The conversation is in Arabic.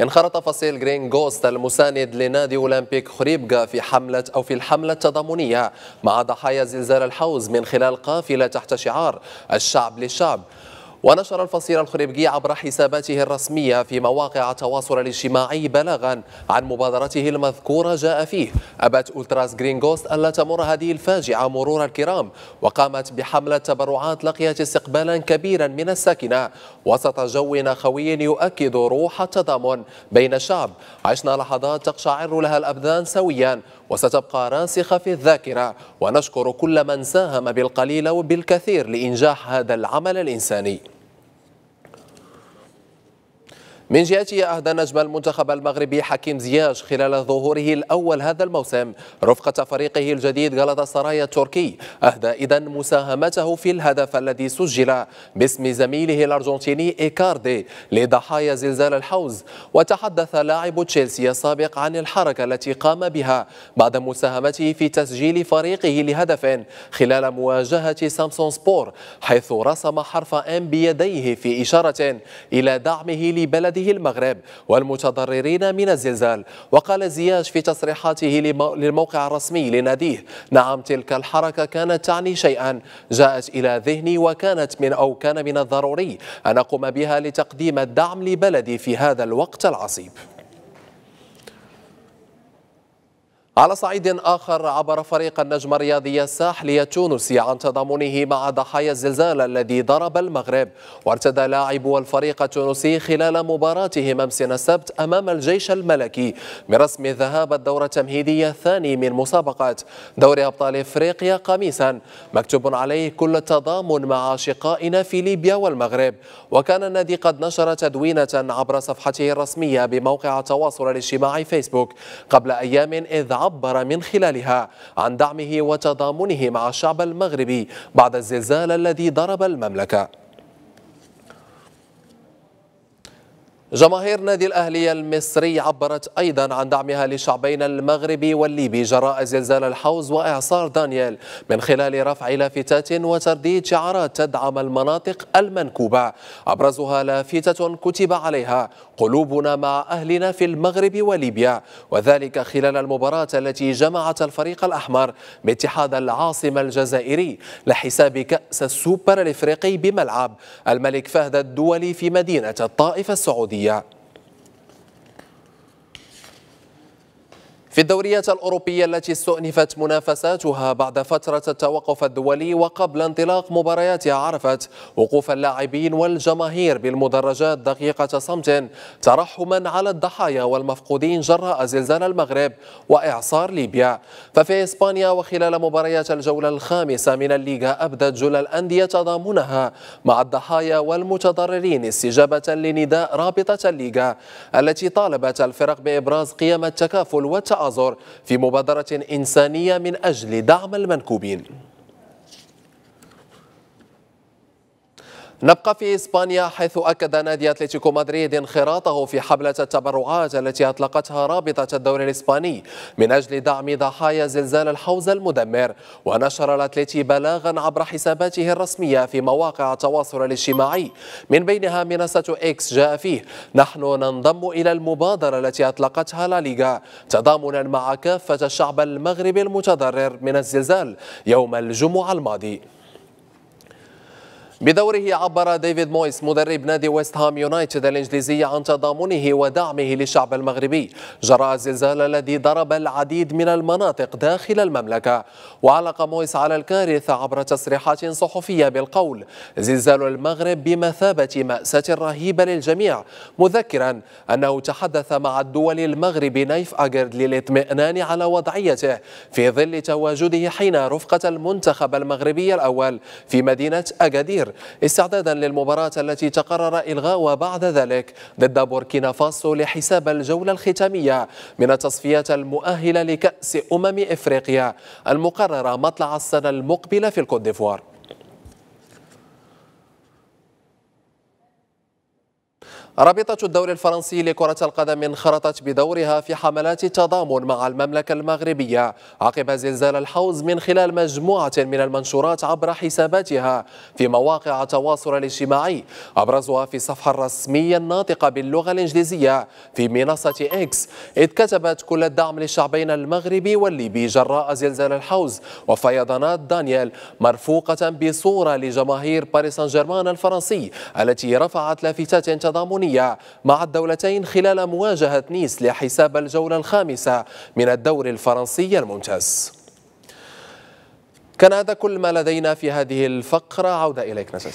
انخرط فصيل جرين جوست المساند لنادي أولمبيك خريبكا في حملة أو في الحملة التضامنية مع ضحايا زلزال الحوز من خلال قافلة تحت شعار الشعب للشعب ونشر الفصيل الخريبجي عبر حساباته الرسمية في مواقع التواصل الاجتماعي بلاغا عن مبادرته المذكورة جاء فيه أبت أولتراس غرينغوس ألا تمر هذه الفاجعة مرور الكرام وقامت بحملة تبرعات لقيت استقبالا كبيرا من الساكنة وسط جو نخوي يؤكد روح التضامن بين الشعب عشنا لحظات تقشعر لها الأبدان سويا وستبقى راسخة في الذاكرة ونشكر كل من ساهم بالقليل وبالكثير لإنجاح هذا العمل الإنساني من جهته أهدى نجم المنتخب المغربي حكيم زياش خلال ظهوره الأول هذا الموسم رفقة فريقه الجديد غلطة سرايا التركي أهدى إذا مساهمته في الهدف الذي سجل باسم زميله الأرجنتيني إيكاردي لضحايا زلزال الحوز وتحدث لاعب تشيلسي السابق عن الحركة التي قام بها بعد مساهمته في تسجيل فريقه لهدف خلال مواجهة سامسون سبور حيث رسم حرف أم بيديه في إشارة إلى دعمه لبلد بلده المغرب والمتضررين من الزلزال وقال زياش في تصريحاته للموقع الرسمي لناديه نعم تلك الحركة كانت تعني شيئا جاءت إلى ذهني وكانت من أو كان من الضروري أن أقوم بها لتقديم الدعم لبلدي في هذا الوقت العصيب على صعيد آخر عبر فريق النجم الرياضي الساحلي التونسي عن تضامنه مع ضحايا الزلزال الذي ضرب المغرب وارتدى لاعبو الفريق التونسي خلال مباراتهم أمس السبت أمام الجيش الملكي برسم ذهاب الدورة التمهيدية الثاني من مسابقة دوري أبطال إفريقيا قميصا مكتوب عليه كل التضامن مع أشقائنا في ليبيا والمغرب وكان النادي قد نشر تدوينة عبر صفحته الرسمية بموقع التواصل الاجتماعي فيسبوك قبل أيام إذ عبر من خلالها عن دعمه وتضامنه مع الشعب المغربي بعد الزلزال الذي ضرب المملكة جماهير نادي الأهلي المصري عبرت أيضا عن دعمها للشعبين المغربي والليبي جراء زلزال الحوز وإعصار دانيال من خلال رفع لافتات وترديد شعارات تدعم المناطق المنكوبة أبرزها لافتة كتب عليها قلوبنا مع أهلنا في المغرب وليبيا وذلك خلال المباراة التي جمعت الفريق الأحمر باتحاد العاصمة الجزائري لحساب كأس السوبر الإفريقي بملعب الملك فهد الدولي في مدينة الطائف السعودية Yeah. في الدوريات الأوروبية التي استؤنفت منافساتها بعد فترة التوقف الدولي وقبل انطلاق مبارياتها عرفت وقوف اللاعبين والجماهير بالمدرجات دقيقة صمت ترحما على الضحايا والمفقودين جراء زلزال المغرب وإعصار ليبيا ففي إسبانيا وخلال مباريات الجولة الخامسة من الليغا أبدت جل الأندية تضامنها مع الضحايا والمتضررين استجابة لنداء رابطة الليغا التي طالبت الفرق بإبراز قيم التكافل والتعاون الأزور في مبادرة إنسانية من أجل دعم المنكوبين نبقى في إسبانيا حيث أكد نادي أتلتيكو مدريد انخراطه في حبلة التبرعات التي أطلقتها رابطة الدوري الإسباني من أجل دعم ضحايا زلزال الحوزة المدمر ونشر الأتليتي بلاغا عبر حساباته الرسمية في مواقع التواصل الاجتماعي من بينها منصة إكس جاء فيه نحن ننضم إلى المبادرة التي أطلقتها لا ليغا تضامنا مع كافة الشعب المغربي المتضرر من الزلزال يوم الجمعة الماضي بدوره عبر ديفيد مويس مدرب نادي ويست هام يونايتد الإنجليزي عن تضامنه ودعمه للشعب المغربي جراء الزلزال الذي ضرب العديد من المناطق داخل المملكة وعلق مويس على الكارثة عبر تصريحات صحفية بالقول زلزال المغرب بمثابة مأساة رهيبة للجميع مذكرا أنه تحدث مع الدول المغرب نايف أجرد للاطمئنان على وضعيته في ظل تواجده حين رفقة المنتخب المغربي الأول في مدينة اجادير استعدادا للمباراة التي تقرر إلغاؤها بعد ذلك ضد بوركينا فاسو لحساب الجولة الختامية من التصفيات المؤهلة لكأس أمم إفريقيا المقررة مطلع السنة المقبلة في الكوت ديفوار رابطة الدوري الفرنسي لكرة القدم انخرطت بدورها في حملات التضامن مع المملكة المغربية عقب زلزال الحوز من خلال مجموعة من المنشورات عبر حساباتها في مواقع التواصل الاجتماعي أبرزها في الصفحة الرسمية الناطقة باللغة الإنجليزية في منصة إكس إذ كتبت كل الدعم للشعبين المغربي والليبي جراء زلزال الحوز وفيضانات دانيال مرفوقة بصورة لجماهير باريس سان جيرمان الفرنسي التي رفعت لافتات تضامنية الأردنية مع الدولتين خلال مواجهة نيس لحساب الجولة الخامسة من الدور الفرنسي الممتاز كان هذا كل ما لدينا في هذه الفقرة عودة إليك نجد